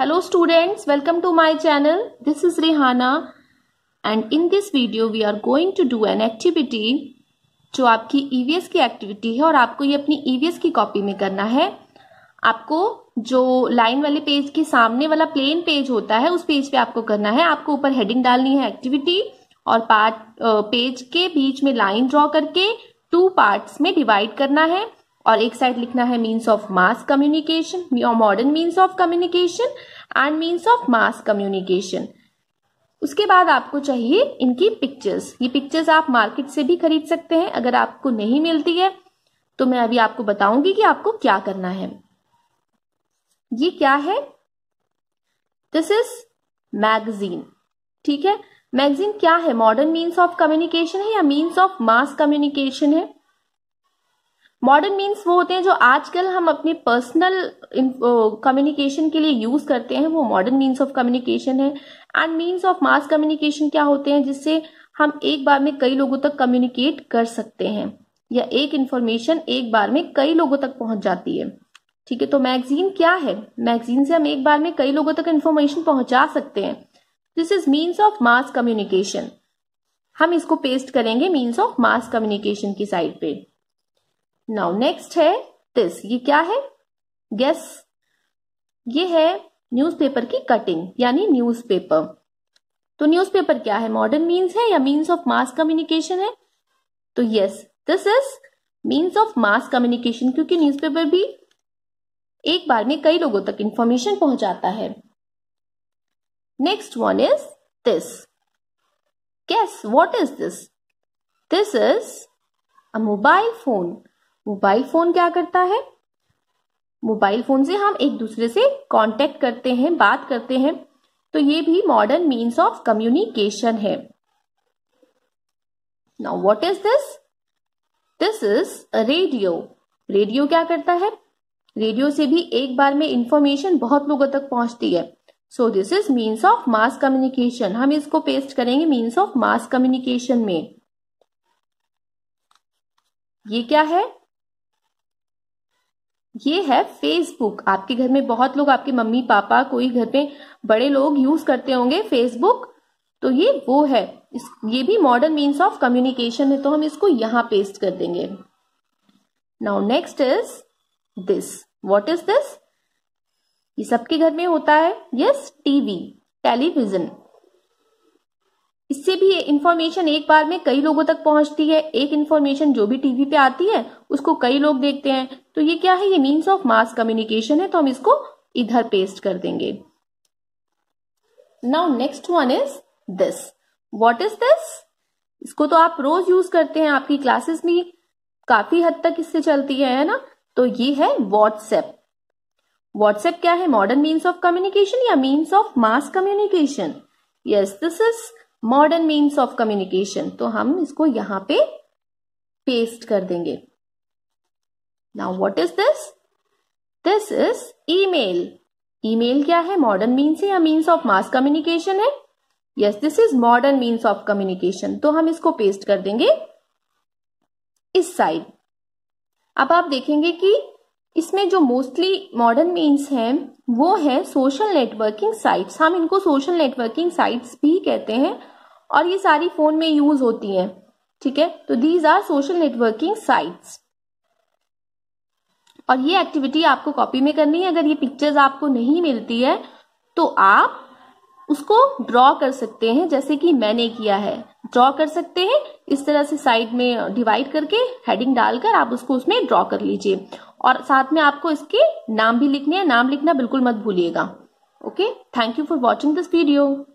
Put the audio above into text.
hello students welcome to my channel this is Rehana and in this video we are going to do an activity जो आपकी EVS e की activity है और आपको ये अपनी ईवीएस e की कॉपी में करना है आपको जो लाइन वाले पेज के सामने वाला प्लेन पेज होता है उस पेज पे आपको करना है आपको ऊपर हेडिंग डालनी है एक्टिविटी और पार्ट पेज के बीच में लाइन ड्रॉ करके टू पार्ट्स में डिवाइड करना है और एक साइड लिखना है means of mass communication modern means of communication and means of mass communication उसके बाद आपको चाहिए इनकी पिक्चर्स ये पिक्चर्स आप मार्केट से भी खरीद सकते हैं अगर आपको नहीं मिलती है तो मैं अभी आपको बताऊंगी कि आपको क्या करना है ये क्या है दिस इज मैगजीन ठीक है मैगजीन क्या है मॉडर्न मीन्स ऑफ कम्युनिकेशन है या मीन्स ऑफ मास कम्युनिकेशन है मॉडर्न मीन्स वो होते हैं जो आजकल हम अपने पर्सनल कम्युनिकेशन के लिए यूज करते हैं वो मॉडर्न मीन्स ऑफ कम्युनिकेशन है and means of mass communication क्या होते हैं जिससे हम एक बार में कई लोगों तक कम्युनिकेट कर सकते हैं या एक इन्फॉर्मेशन एक बार में कई लोगों तक पहुंच जाती है ठीक है तो मैगजीन क्या है मैगजीन से हम एक बार में कई लोगों तक इन्फॉर्मेशन पहुंचा सकते हैं this is means of mass communication हम इसको पेस्ट करेंगे मीन्स ऑफ मास कम्युनिकेशन की साइड पे नाउ नेक्स्ट है दिस ये क्या है गेस ये है न्यूज़पेपर की कटिंग यानी न्यूज़पेपर तो न्यूज़पेपर क्या है मॉडर्न मीन्स है या मीन्स ऑफ मास कम्युनिकेशन है तो yes this is means of mass communication क्योंकि न्यूज़पेपर भी एक बार में कई लोगों तक इंफॉर्मेशन पहुंचाता है next one is this guess what is this this is a mobile phone mobile phone क्या करता है मोबाइल फोन से हम एक दूसरे से कांटेक्ट करते हैं बात करते हैं तो ये भी मॉडर्न मीन्स ऑफ कम्युनिकेशन है now what is this this is radio radio क्या करता है रेडियो से भी एक बार में इंफॉर्मेशन बहुत लोगों तक पहुंचती है so this is means of mass communication हम इसको पेस्ट करेंगे मीन्स ऑफ मास कम्युनिकेशन में ये क्या है ये है फेसबुक आपके घर में बहुत लोग आपके मम्मी पापा कोई घर में बड़े लोग यूज करते होंगे फेसबुक तो ये वो है इस ये भी मॉडर्न मीन्स ऑफ कम्युनिकेशन है तो हम इसको यहां पेस्ट कर देंगे now next is this what is this ये सबके घर में होता है यस टीवी टेलीविजन इससे भी इंफॉर्मेशन एक बार में कई लोगों तक पहुंचती है एक इंफॉर्मेशन जो भी टीवी पे आती है उसको कई लोग देखते हैं तो ये क्या है ये मीन्स ऑफ मास कम्युनिकेशन है तो हम इसको इधर पेस्ट कर देंगे now next one is this what is this इसको तो आप रोज यूज करते हैं आपकी क्लासेस में काफी हद तक इससे चलती है है ना तो ये है व्हाट्सएप व्हाट्सएप क्या है मॉडर्न मीन्स ऑफ कम्युनिकेशन या means of mass communication yes this is modern means of communication तो हम इसको यहां पे पेस्ट कर देंगे now what is this this is email email क्या है मॉडर्न मीन्स है या मीन्स ऑफ मास कम्युनिकेशन है yes this is modern means of communication तो हम इसको पेस्ट कर देंगे इस साइड अब आप देखेंगे कि इसमें जो मोस्टली मॉडर्न मीन्स हैं वो है सोशल नेटवर्किंग साइट्स हम इनको सोशल नेटवर्किंग साइट्स भी कहते हैं और ये सारी फोन में यूज होती हैं ठीक है तो these are social networking sites और ये एक्टिविटी आपको कॉपी में करनी है अगर ये पिक्चर्स आपको नहीं मिलती है तो आप उसको ड्रॉ कर सकते हैं जैसे कि मैंने किया है ड्रॉ कर सकते हैं इस तरह से साइड में डिवाइड करके हेडिंग डालकर आप उसको उसमें ड्रॉ कर लीजिए और साथ में आपको इसके नाम भी लिखने हैं नाम लिखना बिल्कुल मत भूलिएगा okay thank you for watching this video